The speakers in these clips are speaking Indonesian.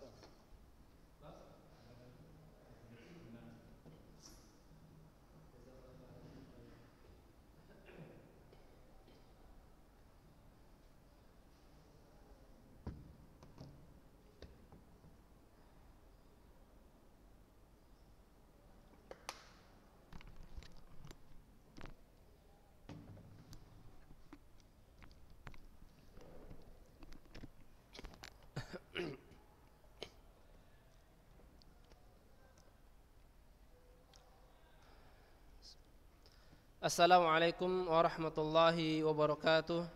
them. السلام عليكم ورحمة الله وبركاته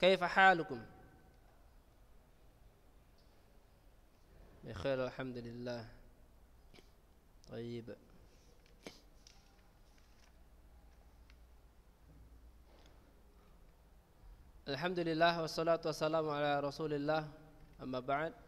كيف حالكم بخير الحمد لله طيب الحمد لله والصلاة والسلام على رسول الله أما بعد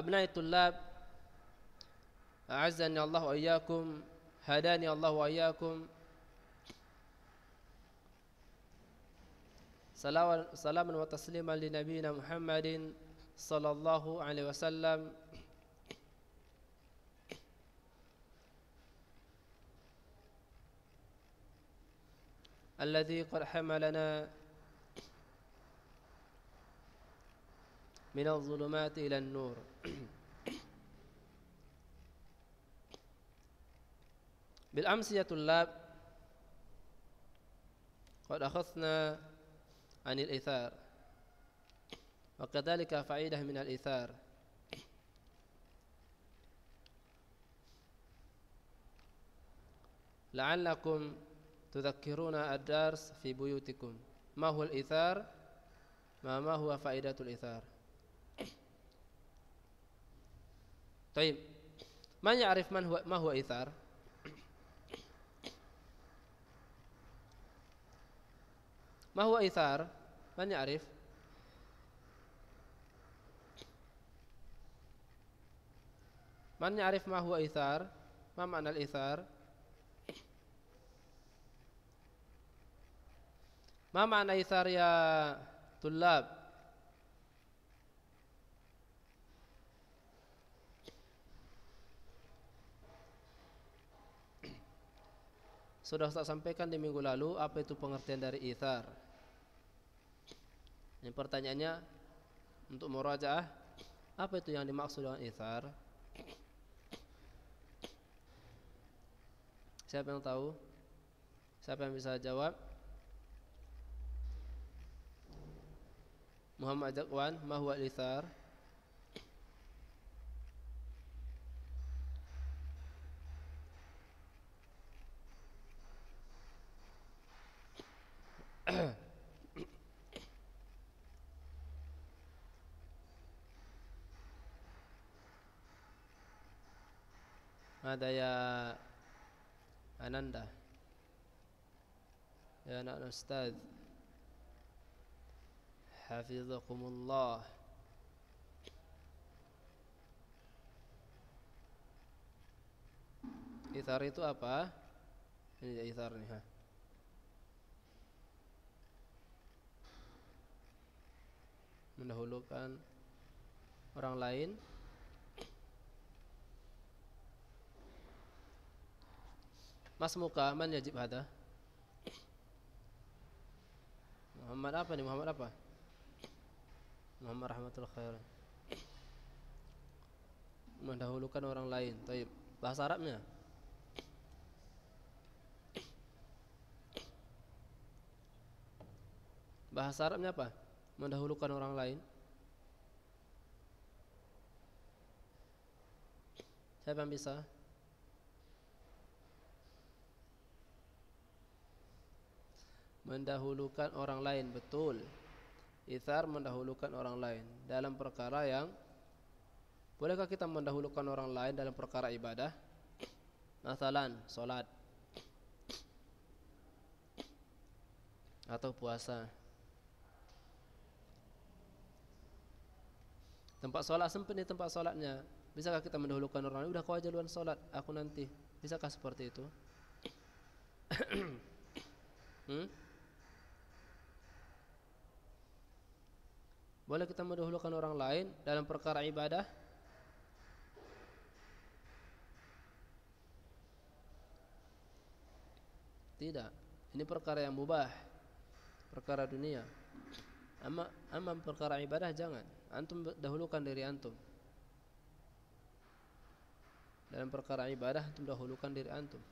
أبناء الطلاب أعزني الله وإياكم هداني الله وإياكم سلاما وتسليما لنبينا محمد صلى الله عليه وسلم الذي قد حملنا من الظلمات إلى النور بالأمس يا طلاب قد أخذنا عن الإثار وكذلك فائدة من الإثار لعلكم تذكرون الدرس في بيوتكم ما هو الإثار ما ما هو فائدة الإثار Taib. Man ya'rif man huwa, ma huwa ithar? Ma huwa ithar? Man ya'rif? Man ya'rif ma huwa ithar? Ma makna al-ithar? Ma makna ithar ya tulab? Sudah saya sampaikan di minggu lalu apa itu pengertian dari ithar. Ini pertanyaannya untuk murajaah, apa itu yang dimaksud dengan ithar? Siapa yang tahu? Siapa yang bisa jawab? Muhammad Jakwan, Mahuat ithar? Ada ya Ananda Ya anak Ustaz Hafizakumullah Ithar itu apa? Ini ya ithar nih ha. mendahulukan orang lain Mas Muka, man yajib hada? Muhammad apa nih? Muhammad apa? Muhammad Rahmatul Khair mendahulukan orang lain. Taib. Bahasa Arabnya? Bahasa Arabnya apa? mendahulukan orang lain? Siapa yang bisa? Mendahulukan orang lain, betul. Ithar mendahulukan orang lain dalam perkara yang Bolehkah kita mendahulukan orang lain dalam perkara ibadah? Masalan, salat atau puasa. Tempat solat sempit nih tempat solatnya. Bisakah kita mendahulukan orang lain? Udah kau aja duluan solat, aku nanti. Bisakah seperti itu? hmm? Boleh kita mendahulukan orang lain dalam perkara ibadah? Tidak. Ini perkara yang mubah. Perkara dunia. Amma amma perkara ibadah jangan. Antum dahulukan diri antum. Dalam perkara ibadah antum dahulukan diri antum.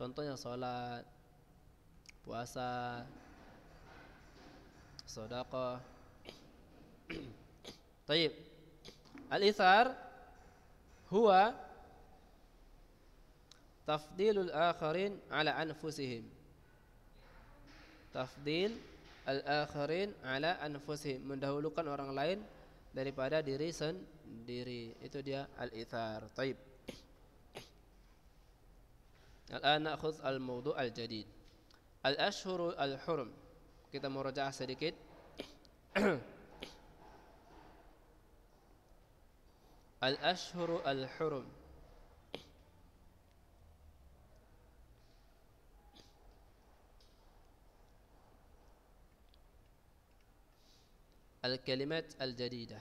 Contohnya salat, puasa, Sodaqah Taib. Al-ithar huwa tafdilul akharin ala anfusihim. Tafdil al-akhirin ala anfusihim mendahulukan orang lain daripada diri sendiri itu dia al-ithar taib al-an nakhudz al-mawdu' al-jadid al-ashhur al-hurum kita murajaah sedikit al-ashhur al-hurum الكلمات الجديدة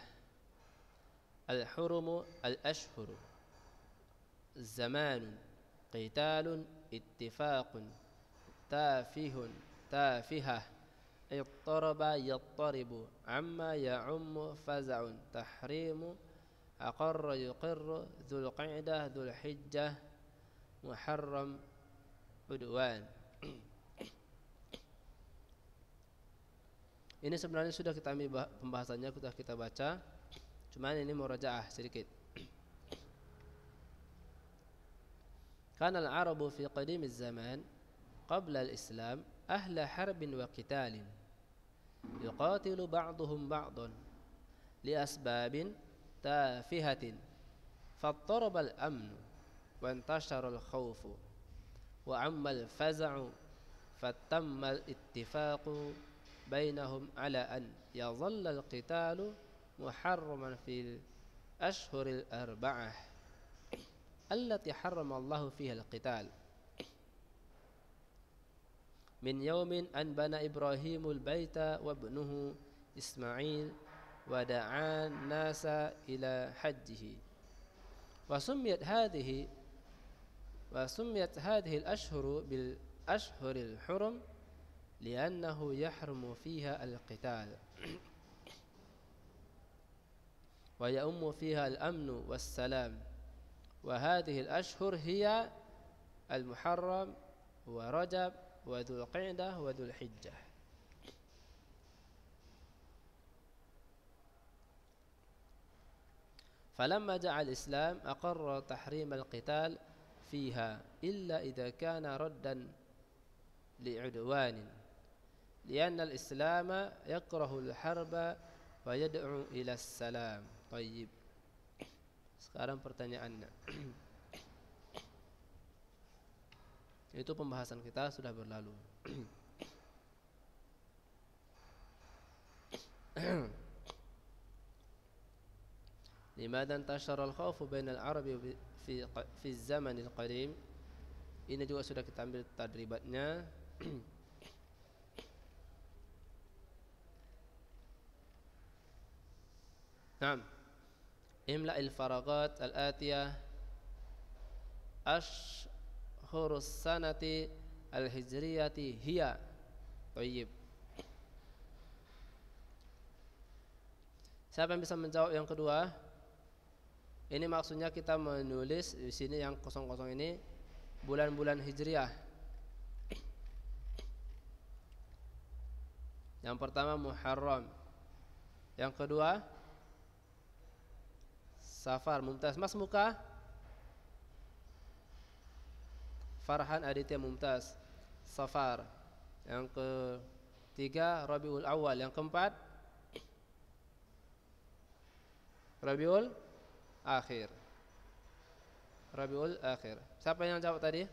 الحرم الأشهر زمان قتال اتفاق تافه تافهة اضطرب يضطرب عما يعم فزع تحريم أقر يقر ذو القعدة ذو الحجة محرم عدوان Ini sebenarnya sudah kita ambil pembahasannya sudah kita baca. Cuman ini murajaah sedikit. Karena al-Arabu fi qadim zaman qabla al-Islam ahla harbin wa qitalin. Yuqatilu ba'duhum ba'dan tafihatin. فاضطرب الأمن وانتشر الخوف وعم الفزع فتم الاتفاق بينهم على أن يظل القتال محرما في الأشهر الأربعة التي حرم الله فيها القتال من يوم أن بنى إبراهيم البيت وابنه إسماعيل ودعا الناس إلى حجه وسميت هذه وسميت هذه الأشهر بالأشهر الحرم لأنه يحرم فيها القتال ويؤم فيها الأمن والسلام وهذه الأشهر هي المحرم ورجب وذو القعدة وذو الحجة فلما جاء الإسلام أقر تحريم القتال فيها إلا إذا كان ردا لعدوان لأن الإسلام يكره الحرب ويدعو إلى السلام طيب sekarang pertanyaannya itu pembahasan kita sudah berlalu لماذا انتشر الخوف بين العرب في في الزمن القديم ini juga sudah kita ambil tadribatnya نعم املأ الفراغات الآتية أشهر السنة الهجرية هي طيب Siapa yang bisa menjawab yang kedua? Ini maksudnya kita menulis di sini yang kosong-kosong ini bulan-bulan Hijriah. Yang pertama Muharram. Yang kedua Safar Mumtaz Mas Muka Farhan Aditya Mumtaz Safar Yang ketiga Rabiul Awal Yang keempat Rabiul Akhir Rabiul Akhir Siapa yang jawab tadi?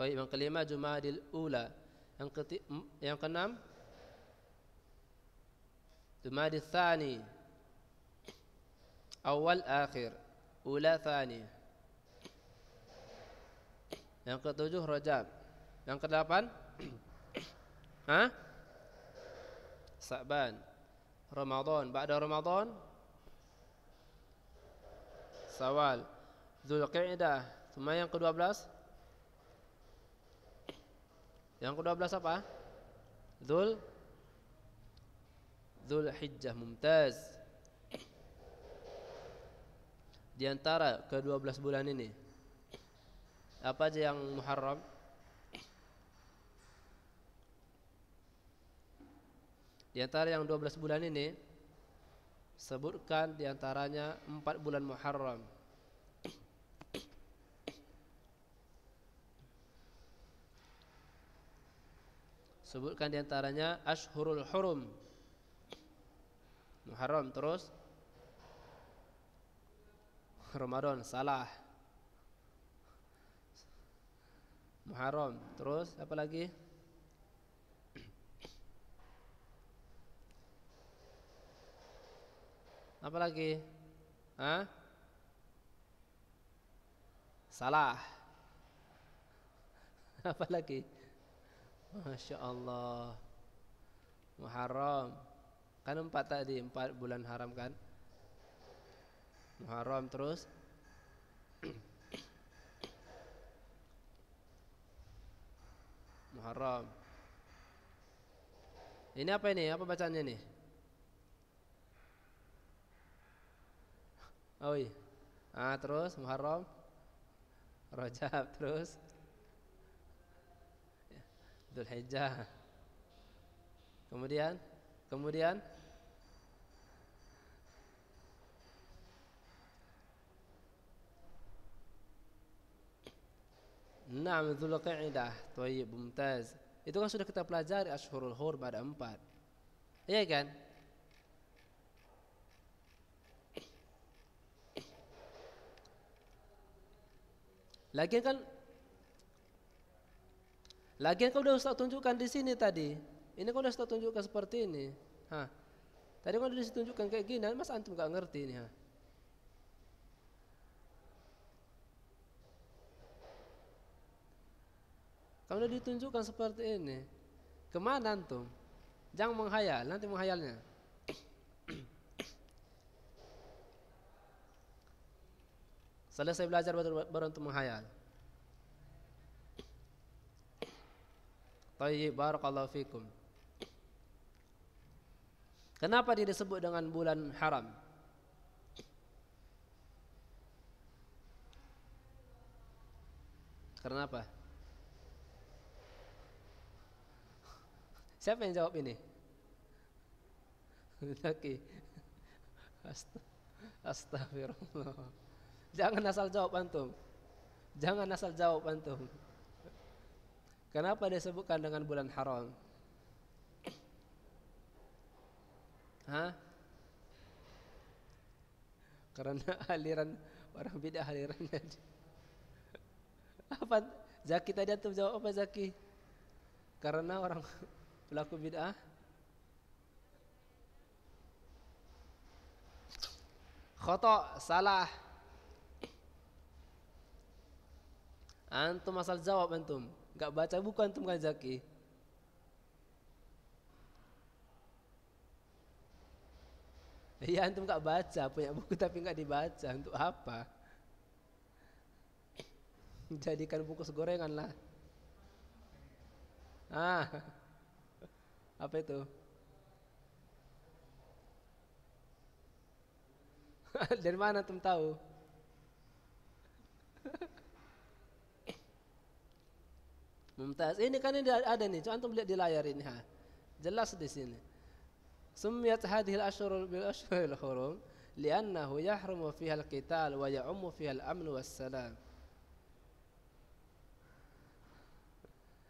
Taib yang kelima Jumadil Ula Yang, keti, yang keenam Jumadil Thani awal akhir ula thani yang ketujuh rojab yang kedelapan Hah? Sa'ban Ramadan Ba'da Ramadan Sawal Zulqi'dah Cuma yang ke-12 Yang ke-12 apa? Zul Hijjah Mumtaz di antara ke-12 bulan ini apa aja yang Muharram di antara yang 12 bulan ini sebutkan di antaranya 4 bulan Muharram sebutkan di antaranya Ashurul Hurum Muharram terus Ramadan salah Muharram terus apa lagi apa lagi Hah? salah apa lagi Masya Allah Muharram kan empat tadi empat bulan haram kan Muharram terus Muharram Ini apa ini? Apa bacaannya ini? Oh iya. Ah terus Muharram Rajab terus Dzulhijjah. Kemudian kemudian Naam Dzulqa'dah, thayyib mumtaz. Itu kan sudah kita pelajari Ashurul Hur pada empat. Iya kan? Lagian kan Lagian kau sudah Ustaz tunjukkan di sini tadi. Ini kau sudah Ustaz tunjukkan seperti ini. Hah. Tadi kau sudah ditunjukkan kayak gini, Mas antum gak ngerti ini, ha. Kalau ditunjukkan seperti ini, kemana antum? Jangan menghayal, nanti menghayalnya. Selesai belajar baru, baru menghayal. Tayyib barakallahu fikum. Kenapa dia disebut dengan bulan haram? Karena apa? Siapa yang jawab ini? Zaki. Astagfirullah. Jangan asal jawab antum. Jangan asal jawab antum. Kenapa disebutkan dengan bulan haram? Hah? Karena aliran orang beda alirannya. Apa Zaki tadi antum jawab apa Zaki? Karena orang pelaku bid'ah khotok salah antum asal jawab antum Gak baca buku antum kan zaki Iya antum gak baca punya buku tapi gak dibaca untuk apa? Jadikan buku segorengan lah. Ah. Apa itu? Dari mana antum tahu? Mumtaz. Ini kan ini ada nih, antum lihat di layar ini ha. Jelas di sini. Sumiyat hadhihi al-ashhur bil ashhuril hurum li'annahu yahrumu fiha al-qital wa ya'ummu fiha al-amn was-salam.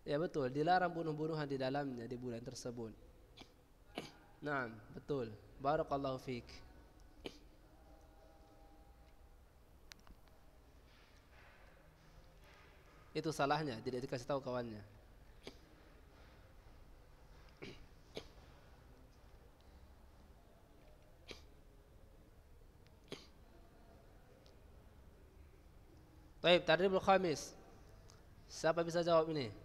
Ya betul, dilarang bunuh-bunuhan di dalamnya di bulan tersebut. Naam, betul. Barakallahu fiik. Itu salahnya, tidak dikasih tahu kawannya. Baik, bulan khamis. Siapa bisa jawab ini?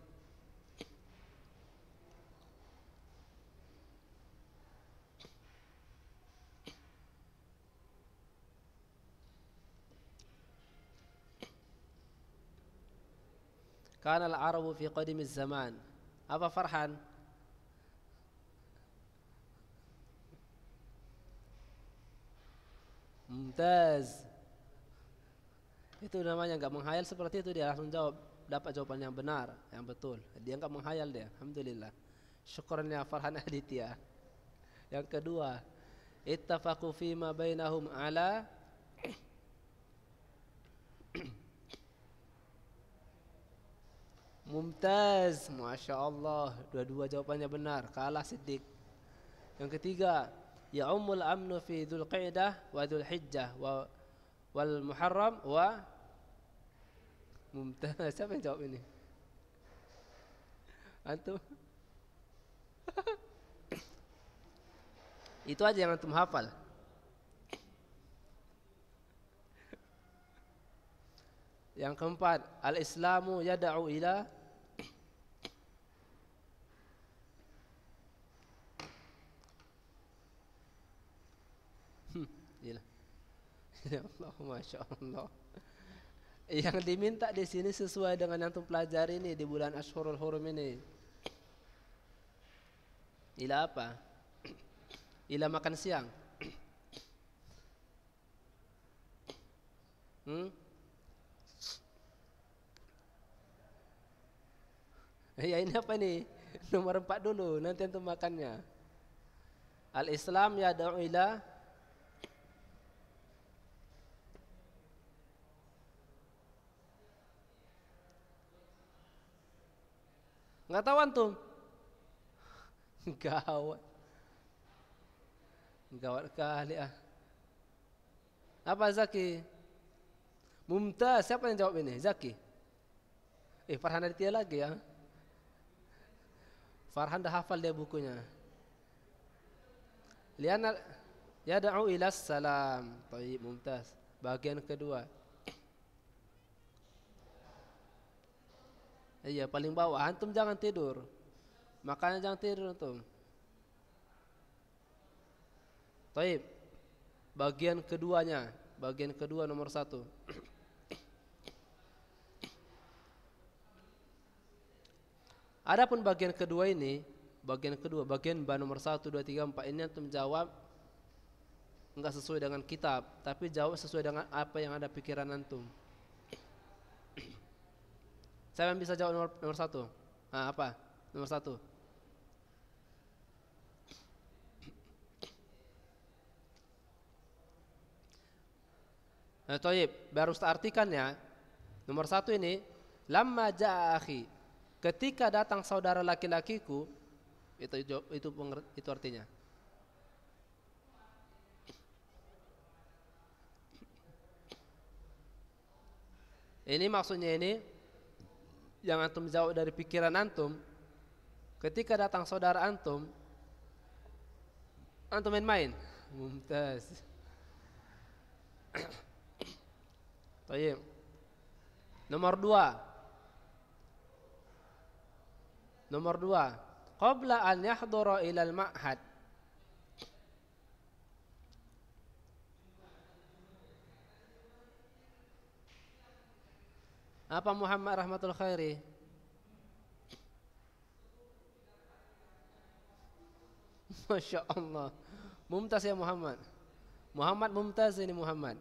Kana al-Arabu fi qadim zaman. Apa Farhan? Mumtaz. Itu namanya nggak menghayal seperti itu dia langsung jawab dapat jawaban yang benar, yang betul. Dia nggak menghayal dia. Alhamdulillah. Syukurnya Farhan Aditya. Yang kedua, ittafaqu fima bainahum ala Mumtaz, masya Allah, dua-dua jawabannya benar. Kalah sedik. Yang ketiga, ya umul amnu fi dzul qaidah wa dzul hijjah wa wal muharram wa mumtaz. Siapa yang jawab ini? Antum? Itu aja yang antum hafal. Yang keempat, al-islamu yada'u ila Ya Allah, masya Allah. Yang diminta di sini sesuai dengan yang tuh pelajari ini di bulan Ashurul Hurum ini. Ila apa? Ila makan siang. Hmm? Ya ini apa nih? Nomor empat dulu, nanti antum makannya. Al-Islam ya ila Enggak tahu antum? Gawat. Gawat kali ah. Apa Zaki? Mumtaz, siapa yang jawab ini? Zaki. Eh, Farhan Aditya lagi ya. Farhan dah hafal dia bukunya. Liana ya da'u ilas salam. Baik, mumtaz. Bagian kedua. Iya, paling bawah. Antum jangan tidur. Makanya jangan tidur antum. Taib. Bagian keduanya, bagian kedua nomor satu. Adapun bagian kedua ini, bagian kedua, bagian bah nomor satu, dua, tiga, empat ini antum jawab nggak sesuai dengan kitab, tapi jawab sesuai dengan apa yang ada pikiran antum. Siapa yang bisa jawab nomor, nomor satu? Nah, apa? Nomor satu. Nah, eh, toyib, baru artikannya. Nomor satu ini, lama ja'ahi. Ketika datang saudara laki-lakiku, itu itu itu, itu artinya. Ini maksudnya ini yang antum jauh dari pikiran antum, ketika datang saudara antum, antum main-main. Mumtaz. Tayyib. Nomor dua. Nomor dua. Qabla an yahdura ilal ma'had. Apa Muhammad Rahmatul Khairi? Masya Allah Mumtaz ya Muhammad Muhammad Mumtaz ini Muhammad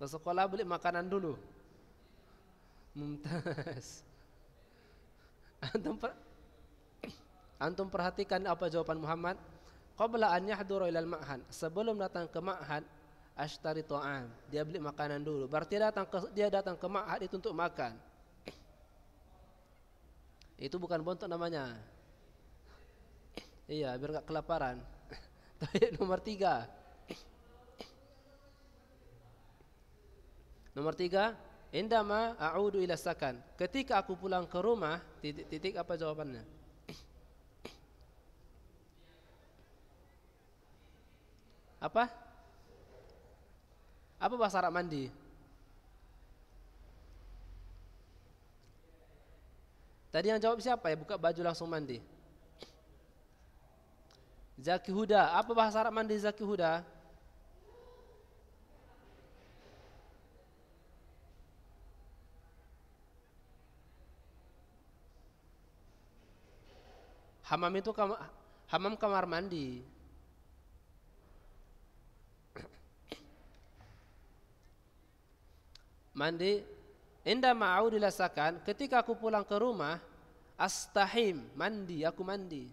Ke sekolah beli makanan dulu Mumtaz Antum Antum perhatikan apa jawaban Muhammad Qabla an yahduru ilal ma'han. Sebelum datang ke ma'had, ashtari ta'am. Dia beli makanan dulu. Berarti datang ke, dia datang ke ma'had itu untuk makan. Itu bukan bontot namanya. Iya, biar nggak kelaparan. Tapi nomor tiga. Nomor tiga, indama a'udu ila sakan. Ketika aku pulang ke rumah, titik, titik apa jawabannya? apa? Apa bahasa Arab mandi? Tadi yang jawab siapa ya? Buka baju langsung mandi. Zaki Huda, apa bahasa Arab mandi Zaki Huda? Hamam itu kamar hamam kamar mandi. mandi inda ma'au dilasakan ketika aku pulang ke rumah astahim mandi aku mandi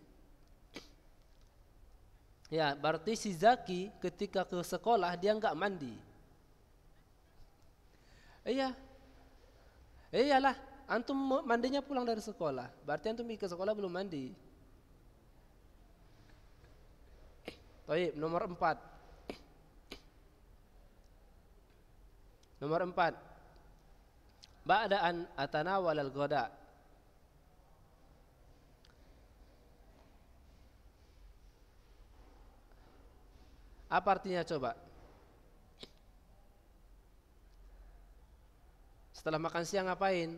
ya berarti si Zaki ketika ke sekolah dia enggak mandi iya iyalah antum mandinya pulang dari sekolah berarti antum ke sekolah belum mandi Taib nomor empat nomor empat ba'da an atanawal al-ghada Apa artinya coba? Setelah makan siang ngapain?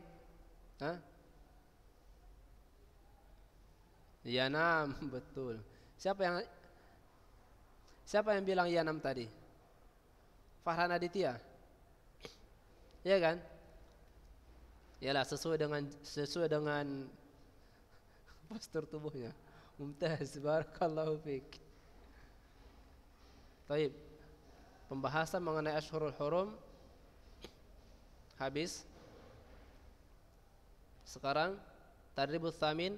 Hah? Ya nam, betul. Siapa yang Siapa yang bilang ya nam tadi? Farhan Aditya. Iya kan? ialah sesuai dengan sesuai dengan postur tubuhnya. Mumtaz, barakallahu fik. Baik. Pembahasan mengenai Ashurul Hurum habis. Sekarang tadribut thamin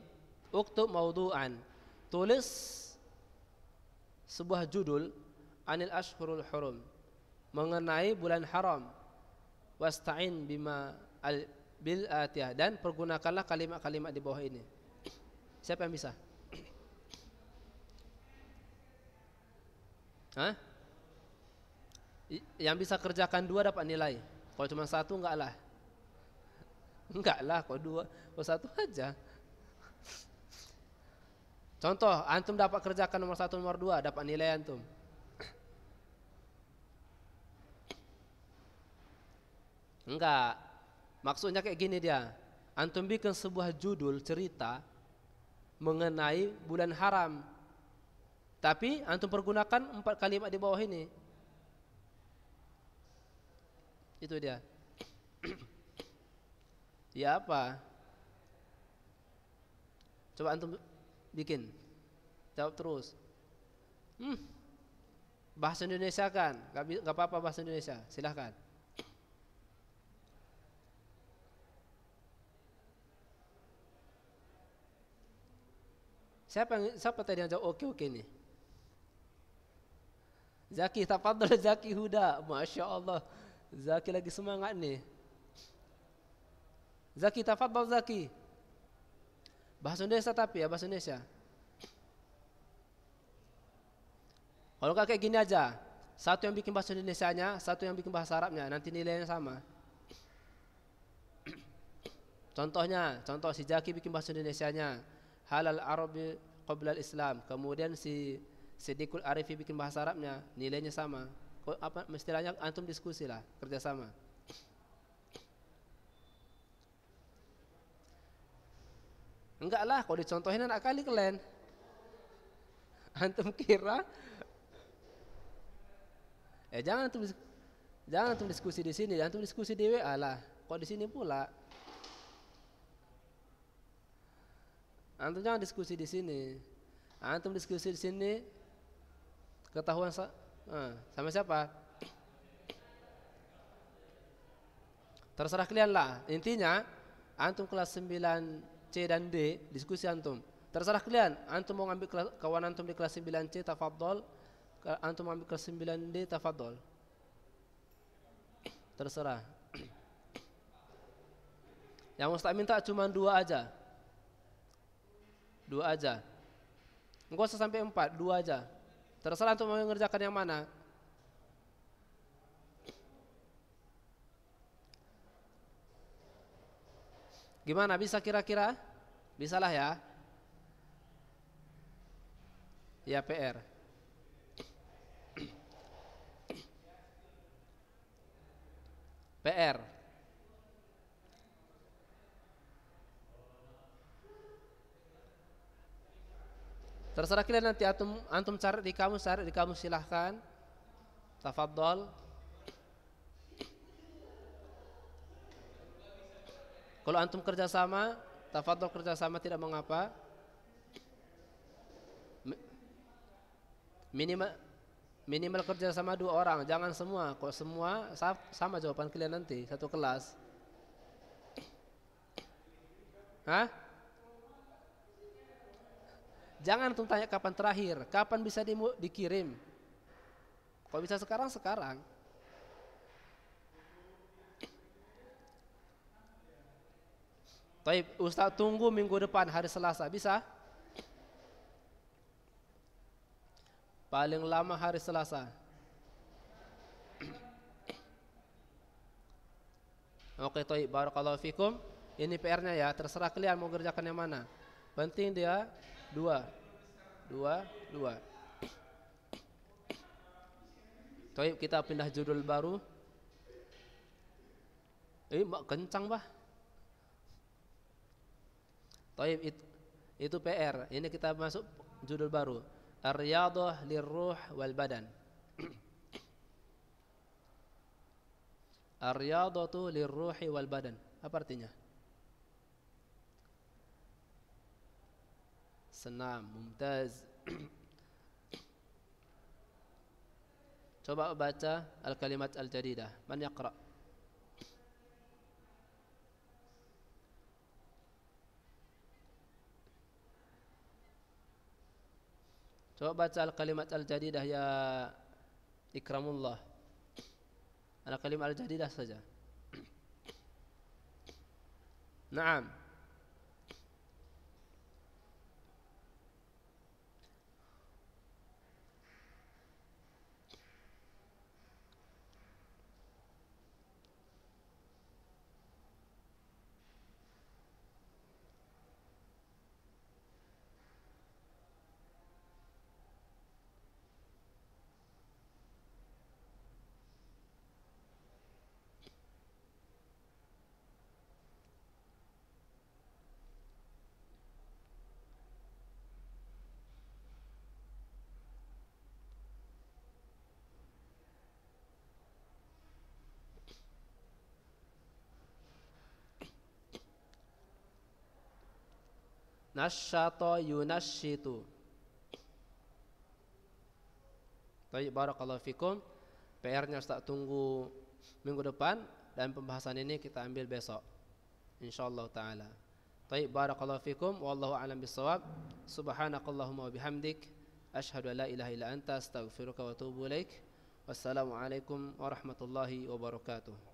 uktub maudu'an. Tulis sebuah judul anil ashurul hurum mengenai bulan haram. Wasta'in bima al bil atiyah dan pergunakanlah kalimat-kalimat di bawah ini. Siapa yang bisa? Hah? Yang bisa kerjakan dua dapat nilai. Kalau cuma satu enggak lah. Enggak lah kalau dua, kalau satu aja. Contoh, antum dapat kerjakan nomor satu, nomor dua, dapat nilai antum. Enggak, Maksudnya kayak gini dia. Antum bikin sebuah judul cerita mengenai bulan haram. Tapi antum pergunakan empat kalimat di bawah ini. Itu dia. ya apa? Coba antum bikin. Jawab terus. Hmm. Bahasa Indonesia kan? Gak apa-apa bahasa Indonesia. Silahkan. Siapa yang siapa tadi yang jawab oke oke nih Zaki tafadhal Zaki Huda. Masya Allah. Zaki lagi semangat nih. Zaki tafadhal Zaki. Bahasa Indonesia tapi ya bahasa Indonesia. Kalau kakek gini aja, satu yang bikin bahasa Indonesia-nya, satu yang bikin bahasa Arabnya, nanti nilainya sama. Contohnya, contoh si Zaki bikin bahasa Indonesia-nya, halal Arab, qabla Islam. Kemudian si Sidikul Arifi bikin bahasa Arabnya, nilainya sama. Apa istilahnya antum diskusi lah, kerjasama. Enggak lah, kalau dicontohin anak kali kalian. Antum kira Eh jangan antum jangan antum diskusi di sini, antum diskusi di WA lah. Kok di sini pula? Antum jangan diskusi di sini. Antum diskusi di sini ketahuan sa eh, sama siapa? Terserah kalian lah. Intinya antum kelas 9 C dan D diskusi antum. Terserah kalian. Antum mau ngambil kelas, kawan antum di kelas 9 C tafadhol. Antum ambil kelas 9 D tafadhol. Terserah. Yang Ustaz minta cuma dua aja dua aja enggak usah sampai empat dua aja terserah untuk mengerjakan yang mana gimana bisa kira-kira bisalah ya ya PR PR Terserah kalian nanti antum antum cari di kamu cari di kamu silahkan. Tafadhol. Kalau antum kerjasama, tafadhol kerjasama tidak mengapa. Minimal minimal kerjasama dua orang, jangan semua. Kalau semua sama jawaban kalian nanti satu kelas. Hah? Jangan tuh tanya kapan terakhir, kapan bisa di, dikirim. Kalau bisa sekarang, sekarang. Taib, Ustaz tunggu minggu depan hari Selasa, bisa? Paling lama hari Selasa. Oke, Taib, barakallahu fikum. Ini PR-nya ya, terserah kalian mau kerjakan yang mana. Penting dia dua dua dua Toib kita pindah judul baru eh mak kencang bah Toib itu, PR ini kita masuk judul baru Ar-Riyadhah lirruh wal badan ar lil lirruhi wal badan apa artinya senam mumtaz coba baca al kalimat al jadidah man yaqra coba baca al kalimat al jadidah ya ikramullah al kalimat al jadidah saja Naam nasyata yunashitu Baik barakallahu fikum PR-nya Ustaz tunggu minggu depan dan pembahasan ini kita ambil besok insyaallah taala Baik barakallahu fikum wallahu alam bisawab subhanakallahumma wabihamdik ashhadu an la ilaha illa anta astaghfiruka wa atubu ilaik wassalamu alaikum warahmatullahi wabarakatuh